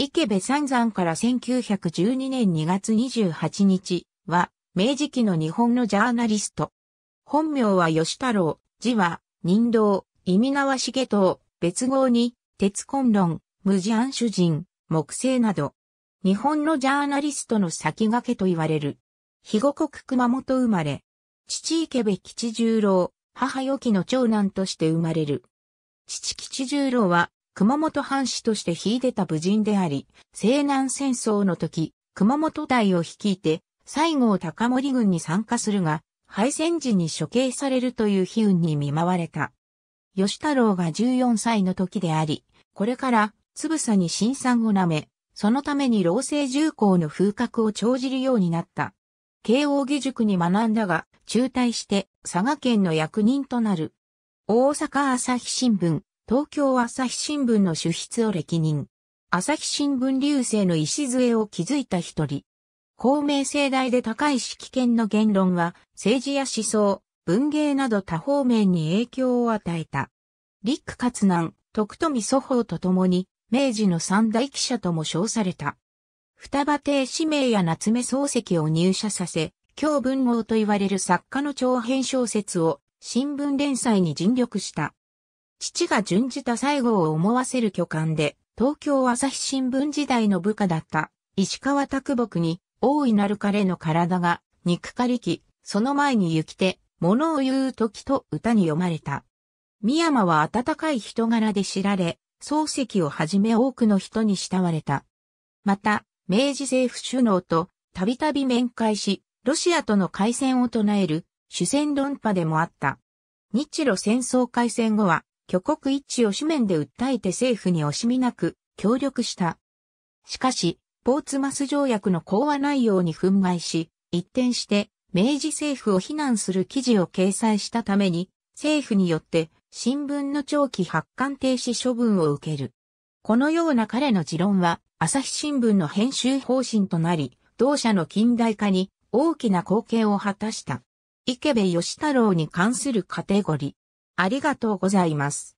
池部三山から1912年2月28日は、明治期の日本のジャーナリスト。本名は吉太郎、字は、人道、意味は重藤、別号に、鉄根論、無事案主人、木星など。日本のジャーナリストの先駆けと言われる。肥後国熊本生まれ。父池部吉十郎、母よきの長男として生まれる。父吉十郎は、熊本藩士として秀でた武人であり、西南戦争の時、熊本大を率いて、西郷隆盛軍に参加するが、敗戦時に処刑されるという悲運に見舞われた。吉太郎が14歳の時であり、これからつぶさに新参を舐め、そのために老政重工の風格を長じるようになった。慶応義塾に学んだが、中退して佐賀県の役人となる。大阪朝日新聞、東京朝日新聞の主筆を歴任。朝日新聞流星の礎を築いた一人。公明正大で高い指揮権の言論は、政治や思想、文芸など多方面に影響を与えた。陸活南、徳富祖法と共に、明治の三大記者とも称された。双葉亭氏名や夏目漱石を入社させ、今日文豪と言われる作家の長編小説を新聞連載に尽力した。父が準じた最後を思わせる巨漢で、東京朝日新聞時代の部下だった石川拓木に大いなる彼の体が肉かりき、その前に行きて、物を言う時と歌に読まれた。三山は温かい人柄で知られ、漱石をはじめ多くの人に慕われた。また、明治政府首脳とたびたび面会し、ロシアとの海戦を唱える主戦論破でもあった。日露戦争開戦後は挙国一致を紙面で訴えて政府に惜しみなく協力した。しかし、ポーツマス条約の講和内容に憤慨し、一転して明治政府を非難する記事を掲載したために、政府によって新聞の長期発刊停止処分を受ける。このような彼の持論は、朝日新聞の編集方針となり、同社の近代化に大きな貢献を果たした。池部義太郎に関するカテゴリありがとうございます。